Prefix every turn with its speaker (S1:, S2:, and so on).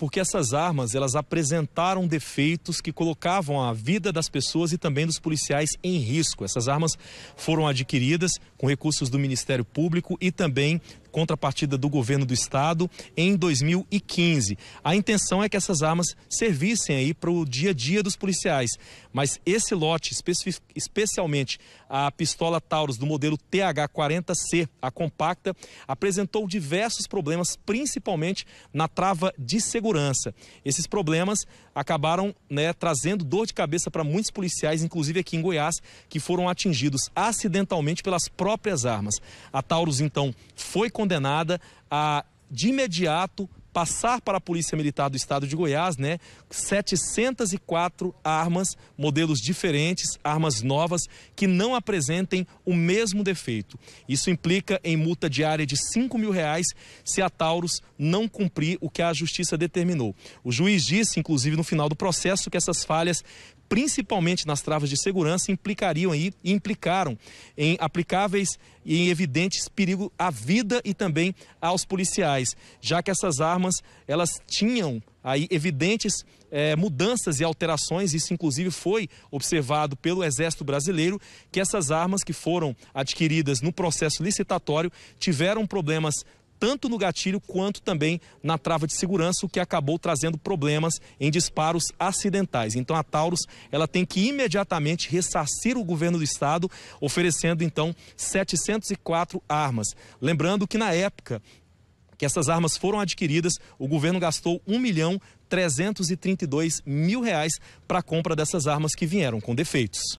S1: porque essas armas elas apresentaram defeitos que colocavam a vida das pessoas e também dos policiais em risco. Essas armas foram adquiridas com recursos do Ministério Público e também contrapartida do governo do estado em 2015. A intenção é que essas armas servissem aí para o dia a dia dos policiais, mas esse lote, especialmente a pistola Taurus do modelo TH40C, a compacta, apresentou diversos problemas, principalmente na trava de segurança. Esses problemas acabaram né, trazendo dor de cabeça para muitos policiais, inclusive aqui em Goiás, que foram atingidos acidentalmente pelas próprias armas. A Taurus então foi condenada a, de imediato, passar para a Polícia Militar do Estado de Goiás, né, 704 armas, modelos diferentes, armas novas que não apresentem o mesmo defeito. Isso implica em multa diária de 5 mil reais se a Taurus não cumprir o que a Justiça determinou. O juiz disse, inclusive, no final do processo, que essas falhas principalmente nas travas de segurança, implicariam aí e implicaram em aplicáveis e em evidentes perigo à vida e também aos policiais, já que essas armas armas, elas tinham aí evidentes é, mudanças e alterações, isso inclusive foi observado pelo Exército Brasileiro, que essas armas que foram adquiridas no processo licitatório tiveram problemas tanto no gatilho quanto também na trava de segurança, o que acabou trazendo problemas em disparos acidentais. Então a Taurus, ela tem que imediatamente ressarcir o governo do estado, oferecendo então 704 armas. Lembrando que na época que essas armas foram adquiridas, o governo gastou um milhão 332 mil reais para a compra dessas armas que vieram com defeitos.